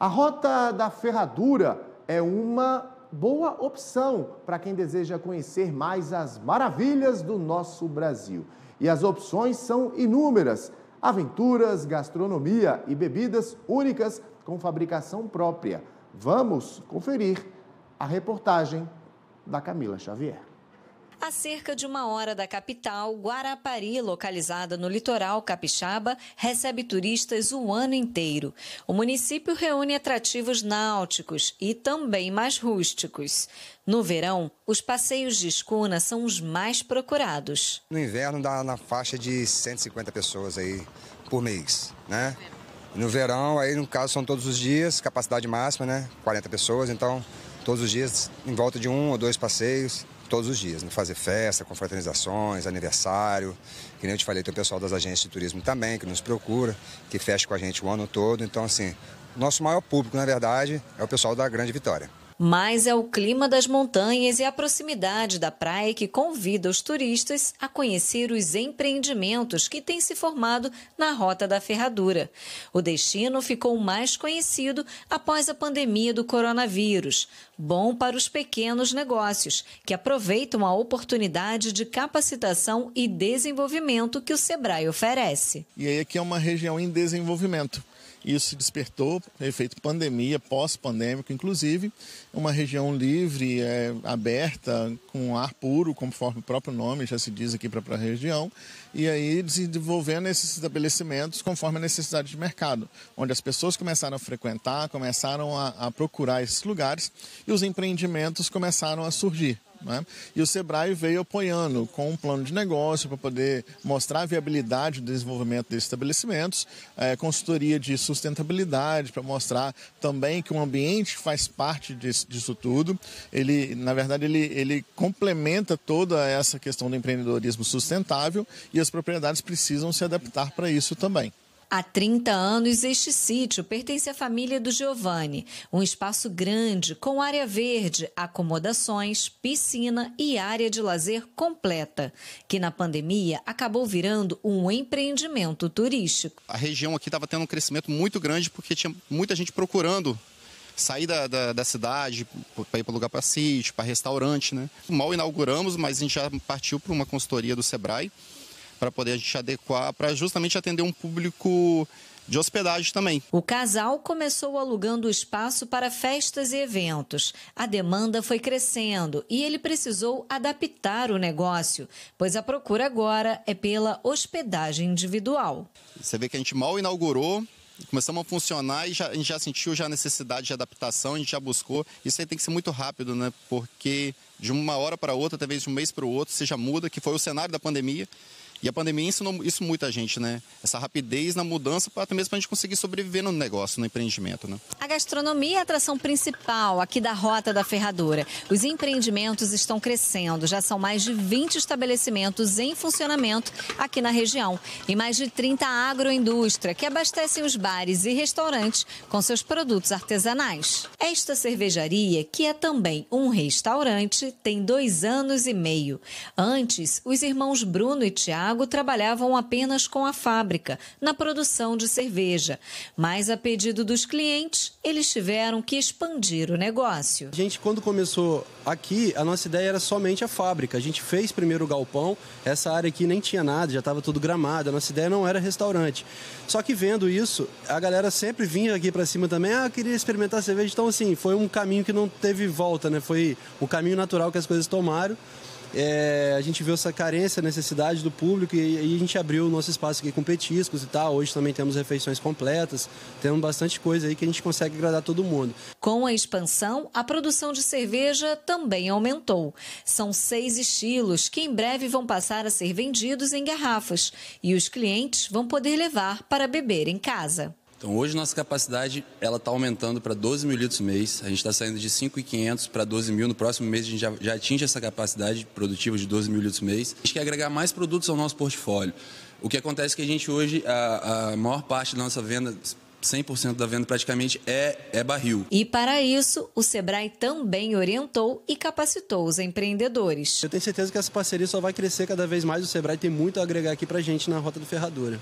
A Rota da Ferradura é uma boa opção para quem deseja conhecer mais as maravilhas do nosso Brasil. E as opções são inúmeras: aventuras, gastronomia e bebidas únicas com fabricação própria. Vamos conferir a reportagem da Camila Xavier a cerca de uma hora da capital, Guarapari, localizada no litoral capixaba, recebe turistas o ano inteiro. O município reúne atrativos náuticos e também mais rústicos. No verão, os passeios de escuna são os mais procurados. No inverno dá na faixa de 150 pessoas aí por mês, né? No verão, aí no caso são todos os dias, capacidade máxima, né? 40 pessoas, então todos os dias em volta de um ou dois passeios todos os dias, né? fazer festa, confraternizações, aniversário. Que nem eu te falei, tem o pessoal das agências de turismo também, que nos procura, que fecha com a gente o ano todo. Então, assim, nosso maior público, na verdade, é o pessoal da Grande Vitória mas é o clima das montanhas e a proximidade da praia que convida os turistas a conhecer os empreendimentos que têm se formado na Rota da Ferradura. O destino ficou mais conhecido após a pandemia do coronavírus, bom para os pequenos negócios, que aproveitam a oportunidade de capacitação e desenvolvimento que o Sebrae oferece. E aí aqui é uma região em desenvolvimento. Isso despertou efeito pandemia, pós-pandêmico, inclusive, uma região livre, é, aberta, com ar puro, conforme o próprio nome já se diz aqui para a região, e aí desenvolvendo esses estabelecimentos conforme a necessidade de mercado, onde as pessoas começaram a frequentar, começaram a, a procurar esses lugares e os empreendimentos começaram a surgir. Né? E o Sebrae veio apoiando com um plano de negócio para poder mostrar a viabilidade do desenvolvimento desses estabelecimentos, é, consultoria de sustentabilidade para mostrar também que o ambiente faz parte disso, disso, tudo. Ele, na verdade, ele, ele complementa toda essa questão do empreendedorismo sustentável e as propriedades precisam se adaptar para isso também. Há 30 anos, este sítio pertence à família do Giovanni. Um espaço grande, com área verde, acomodações, piscina e área de lazer completa, que na pandemia acabou virando um empreendimento turístico. A região aqui estava tendo um crescimento muito grande porque tinha muita gente procurando sair da, da, da cidade para ir para lugar para sítio, para restaurante. Né? Mal inauguramos, mas a gente já partiu para uma consultoria do Sebrae para poder a gente adequar, para justamente atender um público de hospedagem também. O casal começou alugando o espaço para festas e eventos. A demanda foi crescendo e ele precisou adaptar o negócio, pois a procura agora é pela hospedagem individual. Você vê que a gente mal inaugurou, começamos a funcionar e já, a gente já sentiu já a necessidade de adaptação, a gente já buscou. Isso aí tem que ser muito rápido, né? Porque de uma hora para outra, talvez de um mês para o outro, seja já muda, que foi o cenário da pandemia. E a pandemia ensinou isso muito a gente, né? Essa rapidez na mudança, até mesmo para a gente conseguir sobreviver no negócio, no empreendimento, né? gastronomia é a atração principal aqui da Rota da Ferradura. Os empreendimentos estão crescendo, já são mais de 20 estabelecimentos em funcionamento aqui na região e mais de 30 agroindústria que abastecem os bares e restaurantes com seus produtos artesanais. Esta cervejaria, que é também um restaurante, tem dois anos e meio. Antes, os irmãos Bruno e Tiago trabalhavam apenas com a fábrica, na produção de cerveja. Mas, a pedido dos clientes, eles tiveram que expandir o negócio. A gente, quando começou aqui, a nossa ideia era somente a fábrica. A gente fez primeiro o galpão, essa área aqui nem tinha nada, já estava tudo gramado. A nossa ideia não era restaurante. Só que vendo isso, a galera sempre vinha aqui para cima também, ah, queria experimentar cerveja. Então, assim, foi um caminho que não teve volta, né? Foi o caminho natural que as coisas tomaram é, a gente viu essa carência, necessidade do público e, e, a gente abriu o nosso espaço aqui com petiscos e tal. Hoje também temos refeições completas, temos bastante coisa aí que a gente consegue agradar todo mundo. Com a expansão, a produção de cerveja também aumentou. São seis estilos que em breve vão passar a ser vendidos em garrafas e os clientes vão poder levar para beber em casa. Então, hoje nossa capacidade ela está aumentando para 12 mil litros mês. A gente está saindo de 5.500 para 12 mil. No próximo mês a gente já, já atinge essa capacidade produtiva de 12 mil litros mês. A gente quer agregar mais produtos ao nosso portfólio. O que acontece é que a gente hoje, a, a maior parte da nossa venda, 100% da venda praticamente é, é barril. E para isso, o Sebrae também orientou e capacitou os empreendedores. Eu tenho certeza que essa parceria só vai crescer cada vez mais. O Sebrae tem muito a agregar aqui para a gente na Rota do Ferradura.